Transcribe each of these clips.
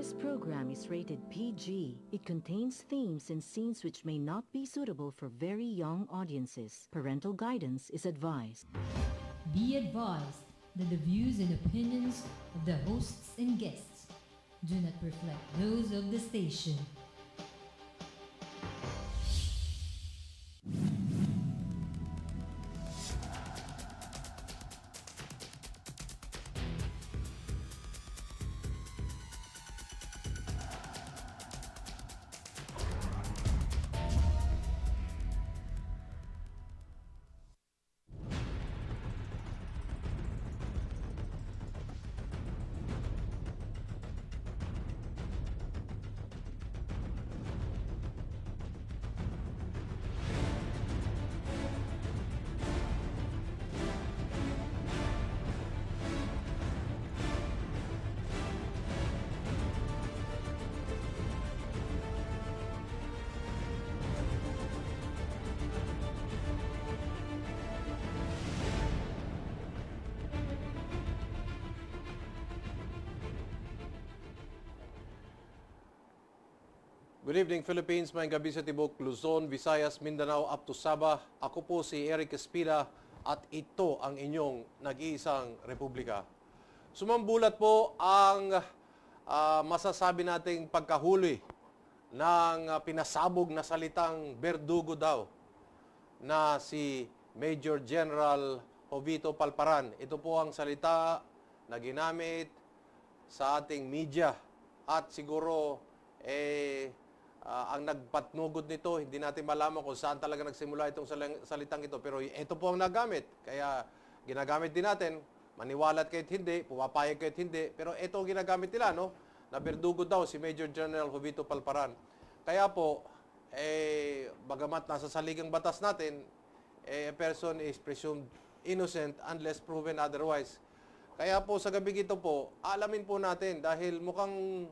This program is rated PG. It contains themes and scenes which may not be suitable for very young audiences. Parental guidance is advised. Be advised that the views and opinions of the hosts and guests do not reflect those of the station. Good evening Philippines, may gabi sa Tibok, Luzon, Visayas, Mindanao, up to Sabah. Ako po si Eric Espida at ito ang inyong nag-iisang republika. Sumambulat po ang uh, masasabi nating pagkahuli ng uh, pinasabog na salitang berdugo daw na si Major General Jovito Palparan. Ito po ang salita na ginamit sa ating media at siguro eh uh, ang nagpatnugod nito. Hindi natin malaman kung saan talaga nagsimula itong salitang ito. Pero ito po ang nagamit. Kaya ginagamit din natin. Maniwalat kahit hindi, pumapayag kahit hindi. Pero ito ang ginagamit nila, no? Na berdugo daw si Major General Jovito Palparan. Kaya po, eh, bagamat nasa saligang batas natin, eh, a person is presumed innocent unless proven otherwise. Kaya po sa gabi ito po, alamin po natin dahil mukhang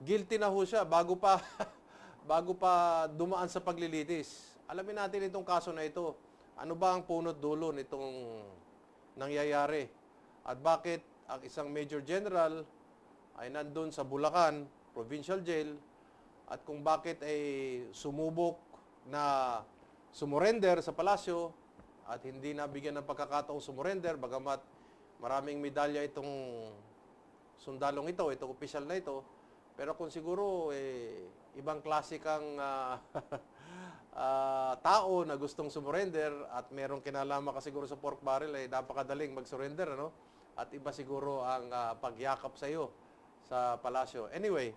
guilty na ho siya bago pa, bago pa dumaan sa paglilitis. Alamin natin itong kaso na ito. Ano ba ang punot dulo nitong nangyayari? At bakit ang isang Major General ay nandun sa Bulacan, Provincial Jail, at kung bakit ay sumubok na sumurender sa palasyo at hindi nabigyan ng pagkakataong sumurender bagamat maraming medalya itong sundalong ito, itong opisyal na ito, pero kung siguro eh, ibang klase kang uh, uh, tao na gustong sumurrender at merong kinalaman ka siguro sa pork barrel, eh, napakadaling mag-surrender. Ano? At iba siguro ang uh, pagyakap sa iyo sa palasyo. Anyway,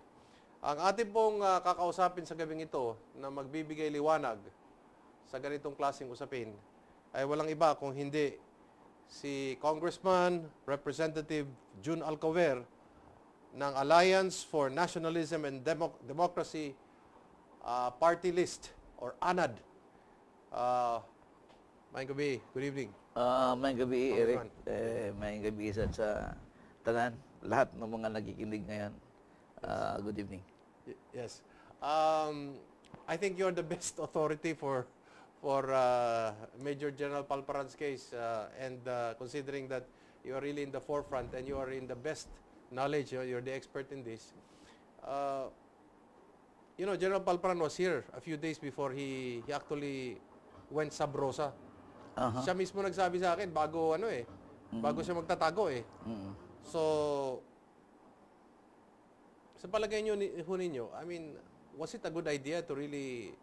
ang ating pong uh, kakausapin sa gabing ito na magbibigay liwanag sa ganitong klaseng usapin ay walang iba kung hindi si Congressman Representative June Alcover ng Alliance for Nationalism and Demo Democracy uh, Party List or ANAD. Uh, Mayang gabi, good evening. Uh, ah, mayang gabi, How Eric. Eh, mayang gabi isa sa tanan, lahat ng mga nagikinig ngayon. Uh, good evening. Y yes. Um, I think you're the best authority for for uh, Major General Palparan's case uh, and uh, considering that you are really in the forefront and you are in the best knowledge. You're the expert in this. Uh, you know, General Palpran was here a few days before he, he actually went sub rosa. Uh-huh. Siya mismo nagsabi sa akin bago ano eh, mm-hmm. bago siya magtatago eh. Mm-hmm. So, sa palagay niyo ni, ho ninyo, I mean, was it a good idea to really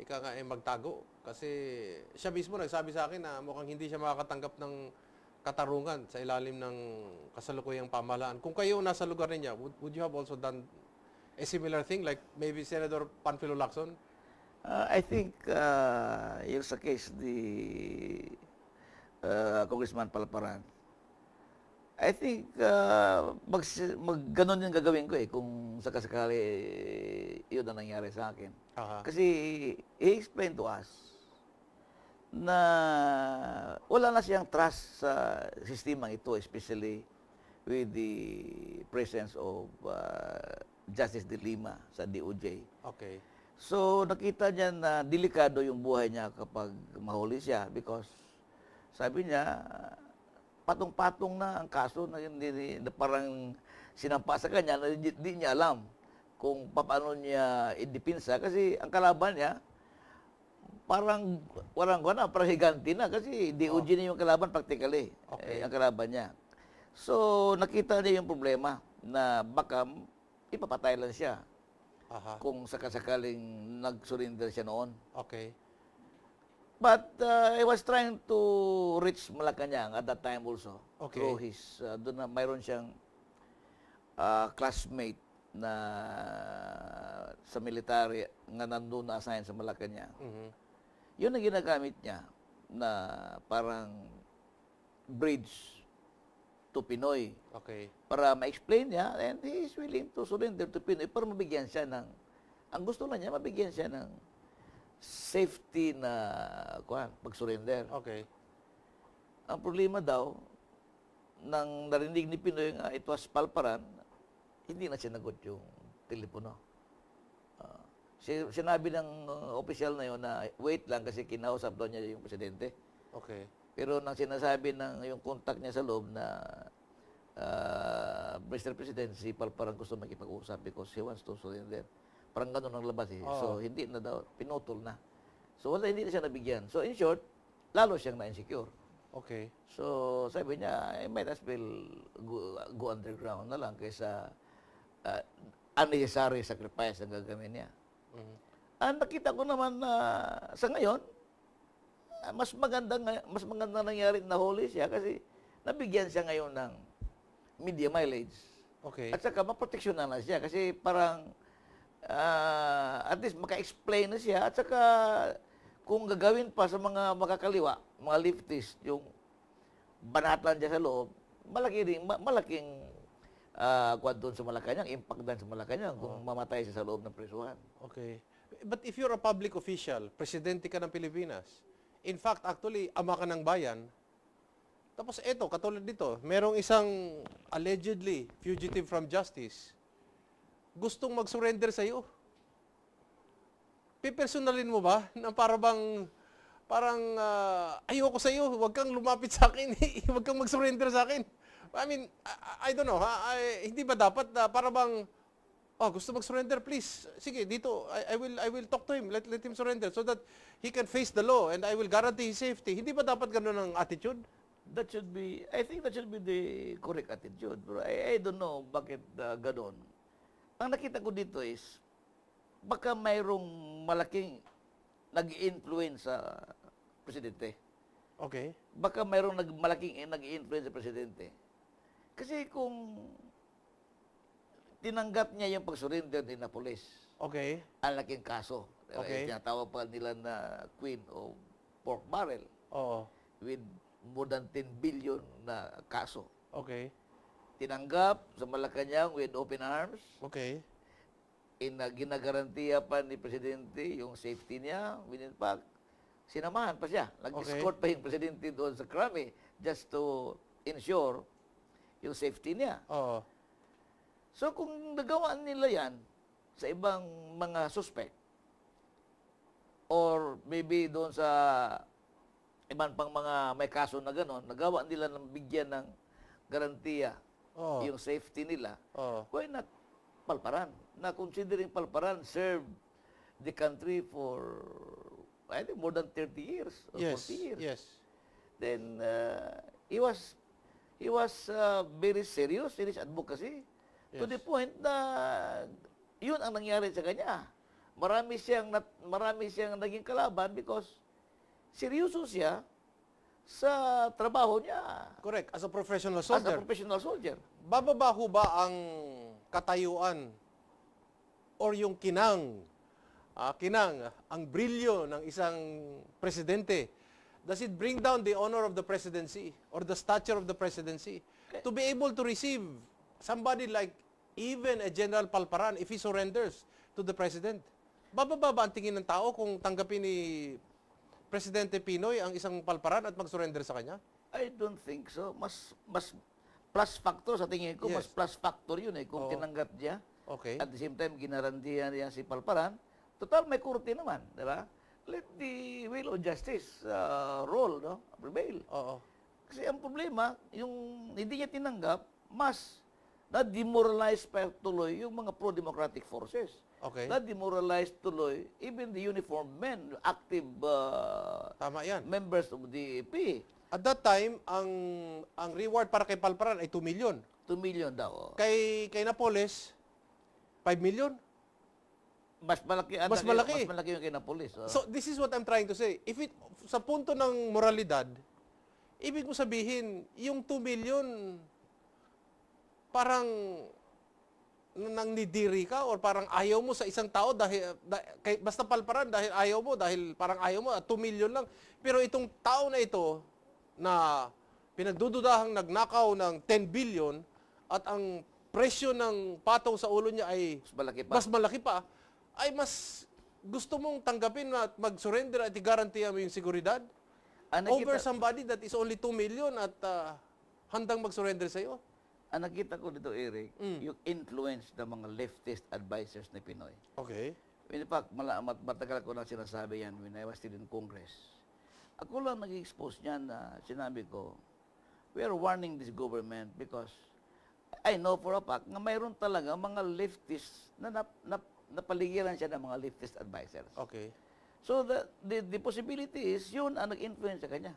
ika nga eh, magtago? Kasi siya mismo nagsabi sa akin na mukhang hindi siya makakatanggap ng katarungan sa ilalim ng kasalukuyang pamahalaan. Kung kayo nasa lugar niya, would, would you have also done a similar thing like maybe Senator Panfilo Lacson? Uh, I think uh, yung sa case ni uh, Congressman Palaparan, I think uh, mag, mag ganun yung gagawin ko eh kung sakasakali eh, yun ang nangyari sa akin. Uh-huh. Kasi he explained to us na wala na siyang trust sa sistema ito, especially with the presence of uh, Justice De Lima sa DOJ. Okay. So, nakita niya na delikado yung buhay niya kapag mahuli siya because sabi niya, patong-patong na ang kaso na, hindi, na parang sinampa sa kanya na hindi niya alam kung paano niya idipinsa kasi ang kalaban niya, parang parang wala parang higanti na kasi DOJ oh. na yung kalaban practically okay. eh, ang kalaban niya. So nakita niya yung problema na baka ipapatay lang siya. Aha. Kung sakasakaling nag-surrender siya noon. Okay. But uh, I was trying to reach Malacanang at that time also. Okay. Through his, uh, doon na mayroon siyang uh, classmate na sa military nga nandun na assigned sa Malacanang. Mm-hmm. Yun ang ginagamit niya na parang bridge to Pinoy. Okay. Para ma-explain niya, and he is willing to surrender to Pinoy para mabigyan siya ng, ang gusto lang niya, mabigyan siya ng safety na kuhan, pag-surrender. Okay. Ang problema daw, nang narinig ni Pinoy nga it was palparan, hindi na sinagot yung telepono sinabi ng uh, official na yun na wait lang kasi kinausap daw niya yung presidente. Okay. Pero nang sinasabi ng yung contact niya sa loob na uh, Mr. President, si Pal parang gusto makipag-usap because he wants to surrender. Parang ganun ang labas eh. Oh. So, hindi na daw, pinutol na. So, wala, hindi na siya nabigyan. So, in short, lalo siyang na-insecure. Okay. So, sabi niya, I might as well go, go underground na lang kaysa uh, unnecessary sacrifice ang gagawin niya. Mm-hmm. Ah, nakita ko naman na sa ngayon, ah, mas maganda mas maganda nangyari na huli siya kasi nabigyan siya ngayon ng media mileage. Okay. At saka maproteksyon na, na siya kasi parang uh, at least maka-explain na siya at saka kung gagawin pa sa mga makakaliwa, mga leftist, yung banatan niya sa loob, malaki rin, malaking uh, doon sa Malacanang, impact doon sa Malacanang oh. kung mamatay siya sa loob ng prisuhan. Okay. But if you're a public official, presidente ka ng Pilipinas, in fact, actually, ama ka ng bayan, tapos eto, katulad dito, merong isang allegedly fugitive from justice, gustong mag-surrender sa'yo. Pipersonalin mo ba na para bang parang uh, ayoko sa'yo, huwag kang lumapit sa akin, huwag kang mag-surrender sa akin. I mean, I, I don't know. Ha? I, hindi ba dapat uh, para bang oh, gusto mag-surrender, please. Sige, dito, I, I, will I will talk to him. Let, let him surrender so that he can face the law and I will guarantee his safety. Hindi ba dapat ganun ang attitude? That should be, I think that should be the correct attitude. Bro. I, I don't know bakit uh, ganun. Ang nakita ko dito is, baka mayroong malaking nag-influence sa presidente. Okay. Baka mayroong nag, malaking eh, nag-influence sa presidente. Kasi kung tinanggap niya yung pag-surrender ni Napoles, okay. ang laking kaso. Eh, okay. Tinatawag pa nila na queen o pork barrel. Oo. With more than 10 billion na kaso. Okay. Tinanggap sa Malacanang with open arms. Okay. In na uh, ginagarantiya pa ni Presidente yung safety niya within pack. Sinamahan pa siya. Nag-escort okay. pa yung Presidente doon sa Krabi just to ensure yung safety niya. Oo. So kung nagawa nila yan sa ibang mga suspect, or maybe doon sa ibang pang mga may kaso na gano'n, nagawa nila ng bigyan ng garantiya oh. yung safety nila, oh. why not palparan? Na considering palparan serve the country for I think more than 30 years or yes. 40 years. Yes. Then uh, he was he was uh, very serious in his advocacy. Yes. To the point na yun ang nangyari sa kanya. Marami siyang, nat, marami siyang naging kalaban because seryoso siya sa trabaho niya. Correct. As a professional soldier. As a professional soldier. Bababa ho ba ang katayuan or yung kinang, uh, kinang, ang brilyo ng isang presidente Does it bring down the honor of the presidency or the stature of the presidency? Eh. To be able to receive somebody like even a General Palparan if he surrenders to the president. Bababa ba ang tingin ng tao kung tanggapin ni Presidente Pinoy ang isang palparan at mag-surrender sa kanya? I don't think so. Mas mas plus factor sa tingin ko, yes. mas plus factor yun eh kung Oo. tinanggap niya. Okay. At the same time, ginarantihan niya si Palparan. Total, may kurti naman, di ba? let the will of justice uh, rule, no? Prevail. Oo. Kasi ang problema, yung hindi niya tinanggap, mas na-demoralize pa tuloy yung mga pro-democratic forces. Okay. Na-demoralize tuloy even the uniformed men, active uh, Tama yan. members of the EP. At that time, ang ang reward para kay Palparan ay 2 million. 2 million daw. Oh. Kay, kay Napoles, 5 million mas malaki ang mas malaki. mas malaki yung kinapulis. Oh. So this is what I'm trying to say. If it sa punto ng moralidad, ibig mo sabihin yung 2 million parang nang nidiri ka or parang ayaw mo sa isang tao dahil da, kay, basta palparan dahil ayaw mo dahil parang ayaw mo 2 million lang pero itong tao na ito na pinagdududahang nagnakaw ng 10 billion at ang presyo ng patong sa ulo niya ay mas malaki pa, mas malaki pa ay mas gusto mong tanggapin at mag-surrender at i-guarantee mo yung seguridad ang ah, nakita, over somebody that is only 2 million at uh, handang mag-surrender sa'yo? Ang ah, nakita ko dito, Eric, mm. yung influence ng mga leftist advisors ni Pinoy. Okay. In fact, malamat, matagal ko na sinasabi yan when I was still in Congress. Ako lang nag-expose niyan na sinabi ko, we are warning this government because I know for a fact na mayroon talaga mga leftists na, na, na napaligiran siya ng mga leftist advisers. Okay. So the, the, the possibility is yun ang nag-influence sa kanya.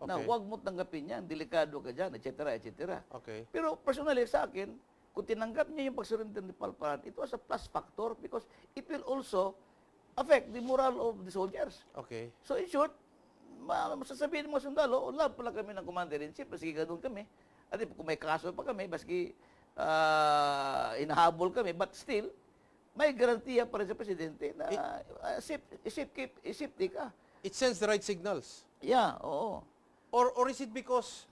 Okay. Na huwag mo tanggapin yan, delikado ka dyan, etc. etc. Okay. Pero personally sa akin, kung tinanggap niya yung pagsurrender surrender ni Palparan, it was a plus factor because it will also affect the moral of the soldiers. Okay. So in short, ma masasabihin mo sa sundalo, oh, love pala kami ng commander-in-chief, sige ganun kami. At kung may kaso pa kami, baski uh, ah, inahabol kami, but still, may garantiya para sa presidente na uh, isip, isip, keep, isip di ka. It sends the right signals. Yeah, oo. Or, or is it because,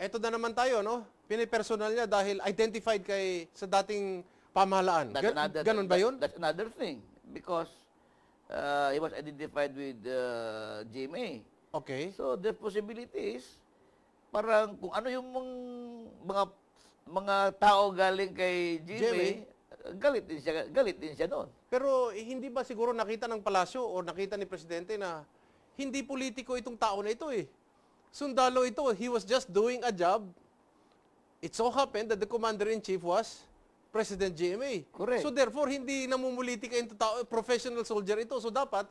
eto na naman tayo, no? Pinipersonal niya dahil identified kay sa dating pamahalaan. That's Gan, another, ganun ba yun? That's another thing. Because uh, he was identified with uh, GMA. Okay. So the possibility is, parang kung ano yung mga mga tao galing kay Jimmy, Jimmy galit din siya, galit din siya noon. Pero eh, hindi ba siguro nakita ng palasyo o nakita ni presidente na hindi politiko itong tao na ito eh. Sundalo ito, he was just doing a job. It so happened that the commander-in-chief was President GMA. Correct. So therefore, hindi namumulitika yung tao, professional soldier ito. So dapat,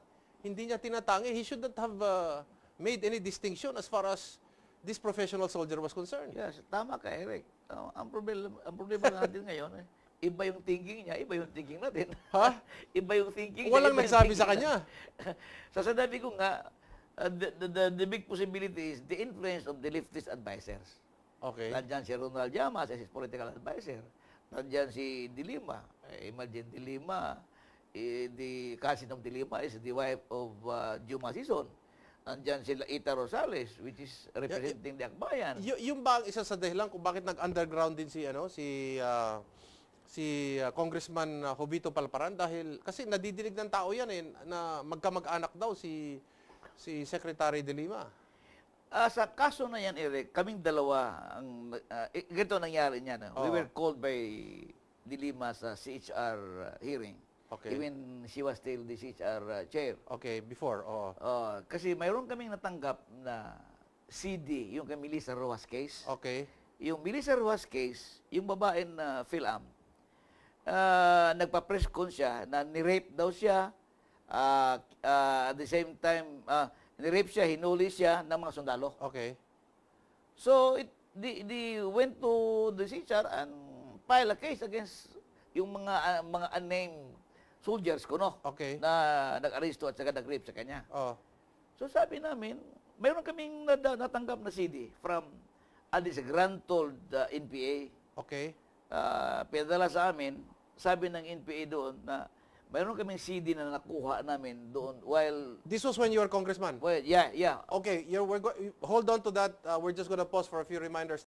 hindi niya tinatangi. He should not have uh, made any distinction as far as this professional soldier was concerned. Yes, tama ka, Eric. Uh, ang problema, ang problema natin ngayon, eh, iba yung thinking niya, iba yung thinking natin. Ha? iba yung thinking Walang niya. Walang nagsabi sa kanya. sa so, ko nga, uh, the, the, the, big possibility is the influence of the leftist advisors. Okay. Nandiyan si Ronald Llamas as eh, his political advisor. Nandiyan si Dilima. Eh, imagine Dilima, eh, the cousin of Dilima is the wife of uh, Juma Sison. Nandiyan si Ita Rosales, which is representing yeah, the Akbayan. Y- yung bang isa sa dahilan kung bakit nag-underground din si, ano, si... Uh, si uh, Congressman uh, Jovito Palparan dahil kasi nadidinig ng tao yan eh, na magkamag-anak daw si si Secretary De Lima. Uh, sa kaso na yan, Eric, kaming dalawa, ang, uh, ganito nangyari niya. No? Oh. We were called by De Lima sa CHR hearing. Okay. Even she was still the CHR uh, chair. Okay, before, oo. Oh. Uh, kasi mayroon kaming natanggap na CD, yung kay Melissa Rojas case. Okay. Yung Melissa Rojas case, yung babae na uh, Phil Am, uh, ah, nagpa-press siya na ni-rape daw siya. Uh, uh, at the same time, uh, ni-rape siya, hinuli siya ng mga sundalo. Okay. So, it, they, they went to the CHR and file a case against yung mga uh, mga unnamed soldiers ko, no? Okay. Na nag-aresto at saka nag-rape sa kanya. Oh. So sabi namin, mayroon kaming nat- natanggap na CD from uh, this grant uh, NPA. Okay uh, pinadala sa amin, sabi ng NPA doon na mayroon kaming CD na nakuha namin doon while... This was when you were congressman? Well, yeah, yeah. Okay, you're, we're go hold on to that. Uh, we're just gonna pause for a few reminders.